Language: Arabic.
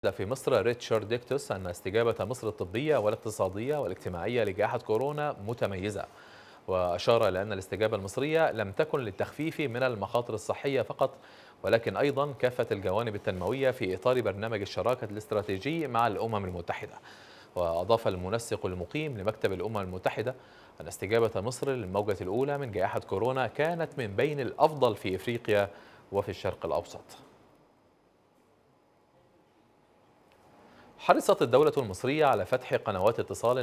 في مصر ريتشارد ديكتوس أن استجابة مصر الطبية والاقتصادية والاجتماعية لجائحة كورونا متميزة وأشار إلى أن الاستجابة المصرية لم تكن للتخفيف من المخاطر الصحية فقط ولكن أيضا كافة الجوانب التنموية في إطار برنامج الشراكة الاستراتيجي مع الأمم المتحدة وأضاف المنسق المقيم لمكتب الأمم المتحدة أن استجابة مصر للموجة الأولى من جائحة كورونا كانت من بين الأفضل في إفريقيا وفي الشرق الأوسط حرصت الدولة المصرية على فتح قنوات اتصال